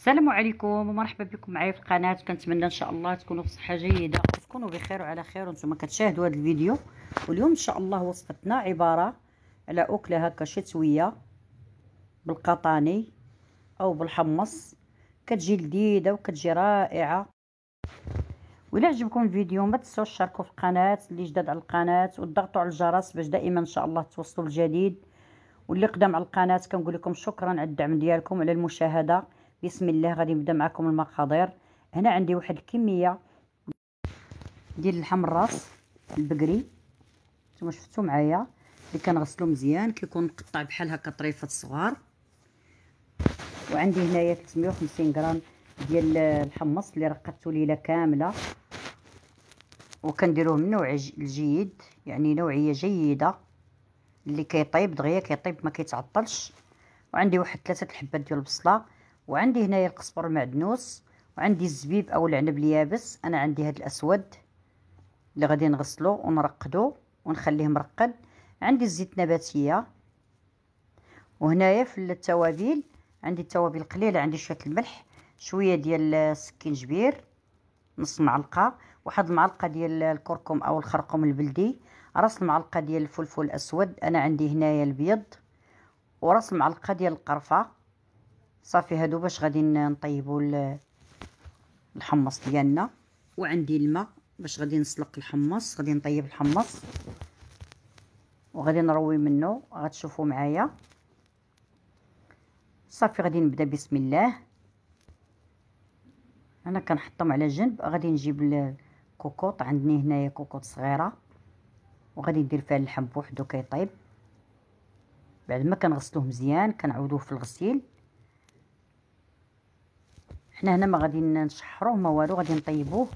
السلام عليكم ومرحبا بكم معايا في القناه كنتمنى ان شاء الله تكونوا في صحه جيده تكونوا بخير وعلى خير وانتم كتشاهدوا هذا الفيديو واليوم ان شاء الله وصفتنا عباره على اكله هكا شتويه بالقطاني او بالحمص كتجي لذيذه وكتجي رائعه وإلا عجبكم الفيديو ما تنساوش تشاركوا في القناه اللي جداد على القناه وتضغطوا على الجرس باش دائما ان شاء الله توصلوا الجديد واللي قدام على القناه كنقول لكم شكرا على الدعم ديالكم على المشاهده بسم الله غادي نبدا معكم المقادير هنا عندي واحد الكميه ديال اللحم الراس البقري نتوما شفتوا معايا اللي كنغسلو مزيان كيكون مقطع بحال هكا طريفات صغار وعندي هنايا 350 غرام ديال الحمص اللي رقدته ليله كامله وكنديروه من نوع الجيد يعني نوعيه جيده اللي كيطيب دغيا كيطيب ما كيتعطلش وعندي واحد ثلاثه الحبات ديال البصله وعندي هنايا القزبر المعدنوس وعندي الزبيب او العنب اليابس انا عندي هاد الاسود اللي غادي نغسلو ونرقدو ونخليه مرقد عندي الزيت نباتيه وهنايا في التوابل عندي التوابل قليله عندي شويه الملح شويه ديال السكينجبير نص معلقه واحد المعلقه ديال الكركم او الخرقوم البلدي راس المعلقه ديال الفلفل الاسود انا عندي هنايا البيض وراس المعلقه ديال القرفه صافي هادو باش غادي نطيبوا الحمص ديالنا وعندي الماء باش غادي نسلق الحمص غادي نطيب الحمص وغادي نروي منه غتشوفوا معايا صافي غادي نبدا بسم الله انا كنحطهم على جنب غادي نجيب الكوكوط عندني هنايا كوكوط صغيره وغادي ندير فيها اللحم بوحدو كيطيب بعد ما كنغسلوه مزيان كنعودوه في الغسيل حنا هنا ما غادي نشحروه ما والو غادي نطيبوه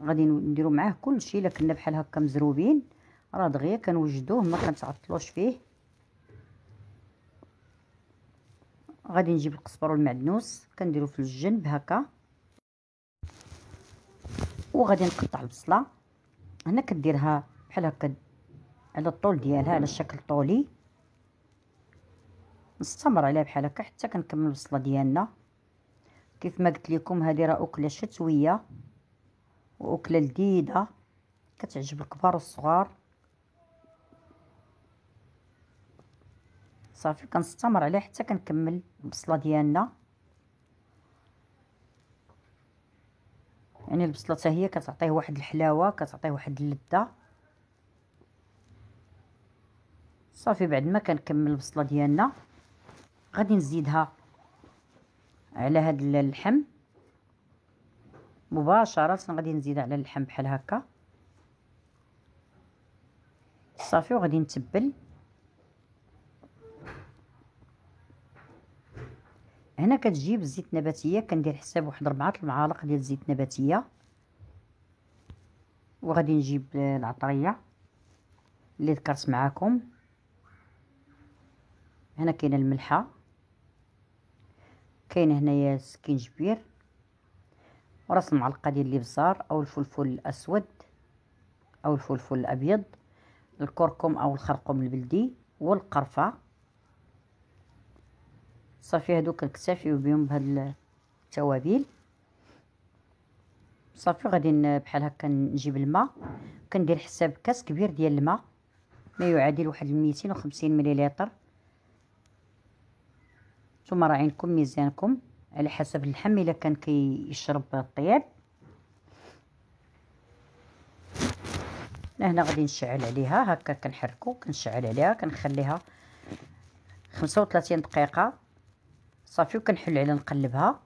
غادي نديرو معاه كلشي الا كنا بحال هكا مزروبين راه دغيا كنوجدوه ما كنتعطلوش فيه غادي نجيب القزبر والمعدنوس كنديرو في الجنب هكا وغادي نقطع البصله هنا كديرها بحال هكا على الطول ديالها على شكل طولي نستمر عليها بحال هكا حتى كنكمل البصله ديالنا كيف ما قلت لكم هذه راه اكله شتويه واكله لذيذه كتعجب الكبار والصغار صافي كنستمر عليها حتى كنكمل البصله ديالنا يعني البصله حتى هي كتعطيه واحد الحلاوه كتعطيه واحد اللذه صافي بعد ما كنكمل البصله ديالنا غادي نزيدها على هاد اللحم مباشرة غادي نزيدها على اللحم بحال هكا صافي وغادي نتبل هنا كتجيب الزيت النباتيه كندير حساب واحد 4 المعالق ديال الزيت النباتيه وغادي نجيب العطريه اللي ذكرت معاكم هنا كاينه الملحه كاين هنايا سكنجبير راس المعلقه ديال الابزار او الفلفل الاسود او الفلفل الابيض الكركم او الخرقوم البلدي والقرفه صافي هادو كنكتافيو بهم بهاد التوابل صافي غادي بحال هكا نجيب الماء كندير حساب كاس كبير ديال الماء ما يعادل واحد 250 مليلتر ثم راعينكم ميزانكم على حسب اللحم الا كان كيشرب الطياب هنا غادي نشعل عليها هكا كنحركو كنشعل عليها كنخليها خمسة وثلاثين دقيقه صافي وكنحل على نقلبها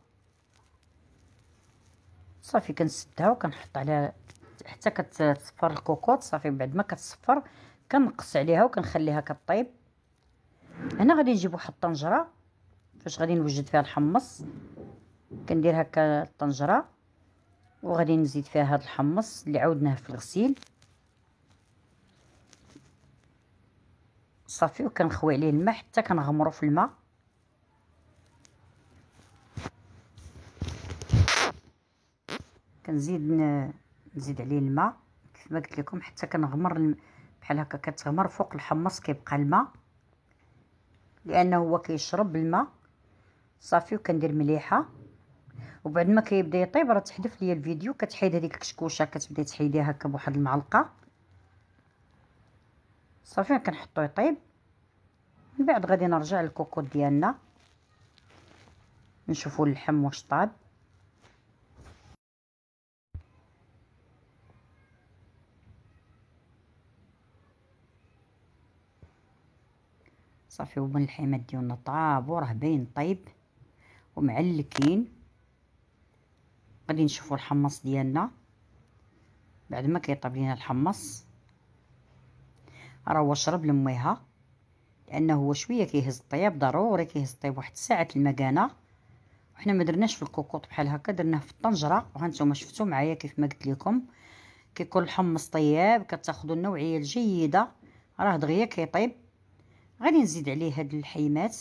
صافي كنسدها وكنحط عليها حتى كتصفر الكوكوط صافي بعد ما كتصفر كنقص عليها وكنخليها كطيب هنا غادي نجيب واحد الطنجره فاش غادي نوجد فيها الحمص كندير هكا الطنجره وغادي نزيد فيها هذا الحمص اللي عودناه في الغسيل صافي وكنخوي عليه الماء حتى كنغمرو في الماء كنزيد نزيد عليه الماء كيف ما قلت لكم حتى كنغمر بحال هكا كتغمر فوق الحمص كيبقى الماء لانه هو كيشرب الماء صافي وكندير مليحه وبعد ما كيبدا يطيب راه تحذف ليا الفيديو كتحيد هذيك الكشكوشه كتبداي تحيديها هكا بواحد المعلقه صافي كنحطو يطيب من بعد غادي نرجع للكوكوط ديالنا نشوفو اللحم واش طاب صافي وبن الحيمات ديالنا طاب وراه باين طيب ومعلكين غادي نشوفوا الحمص ديالنا بعد ما كيطيب لينا الحمص راه هو شرب لميها لانه هو شويه كيهز الطياب ضروري كيهز الطياب واحد ساعه المكانه وحنا ما درناش في الكوكوط بحال هكا درناه في الطنجره وهانتوما شفتوا معايا كيف ما قلت لكم كيكون الحمص طياب كتاخذوا النوعيه الجيده راه دغيا كيطيب غادي نزيد عليه هاد الحيمات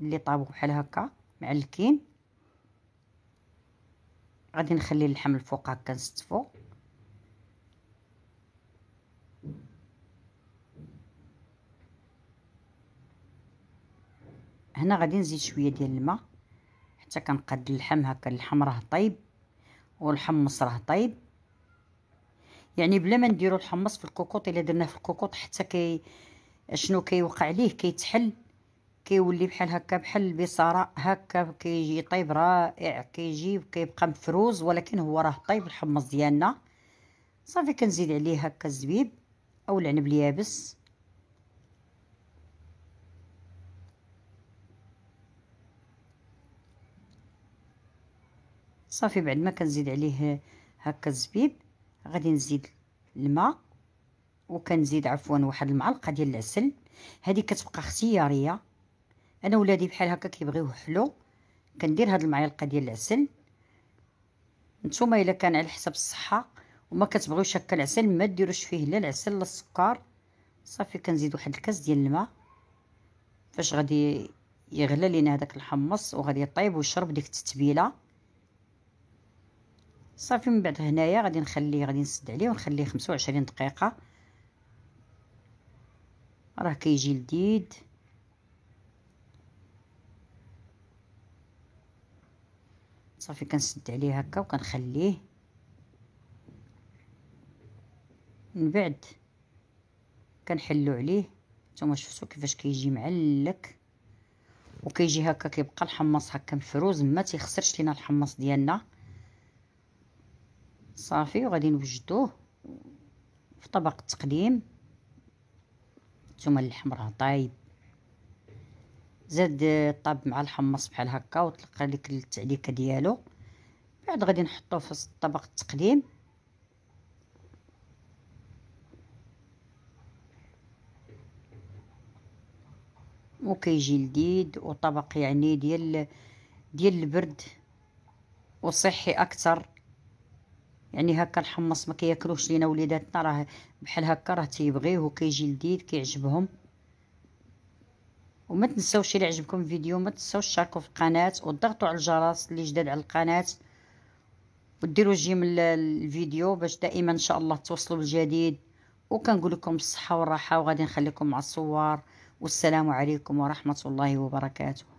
اللي طابوا بحال هكا معلكين غادي نخلي اللحم الفوق هكا نستفو هنا غادي نزيد شويه ديال الماء حتى كنقاد اللحم هكا اللحم راه طيب والحمص راه طيب يعني بلا ما نديرو الحمص في الكوكوط الا درناه في الكوكوط حتى كي شنو كيوقع ليه كيتحل كيولي بحال هكا بحال البصاره هكا كيجي طيب رائع كيجي كيبقى مفروز ولكن هو راه طيب الحمص ديالنا صافي كنزيد عليه هكا الزبيب او العنب اليابس صافي بعد ما كنزيد عليه هكا الزبيب غادي نزيد الماء وكنزيد عفوا واحد المعلقه ديال العسل هذه كتبقى اختياريه انا ولادي بحال هكا كيبغيو حلو كندير هاد المعلقه ديال العسل نتوما الا كان على حسب الصحه وما كتبغيوش هكا العسل ما ديروش فيه لا العسل لا السكر صافي كنزيد واحد الكاس ديال الماء فاش غادي يغلى لينا هذاك الحمص وغادي يطيب ويشرب ديك التتبيله صافي من بعد هنايا غادي نخليه غادي نسد عليه ونخليه 25 دقيقه راه كيجي لذيذ صافي كنسد عليه هكا وكنخليه من بعد كنحلو عليه نتوما شفتو كيفاش كيجي معلك وكيجي هكا كيبقى الحمص هكا مفروز ما تيخسرش لينا الحمص ديالنا صافي وغادي نوجدوه في طبق التقديم اللحم راه طايب زاد طاب مع الحمص بحال هكا وطلق ديك التعليكه ديالو بعد غادي نحطوه في طبق التقديم وكيجي لذيذ وطبق يعني ديال ديال البرد وصحي اكثر يعني هكا الحمص ما كياكلوش لينا وليداتنا راه بحال هكا راه تيبغيه وكيجي لذيذ كيعجبهم وما تنسوش الى عجبكم الفيديو ما تنسوش تشاركوا في القناه وتضغطوا على الجرس اللي جداد على القناه وديروا جيم الفيديو باش دائما ان شاء الله توصلوا بالجديد وكنقول لكم الصحه والراحه وغادي نخليكم مع الصور والسلام عليكم ورحمه الله وبركاته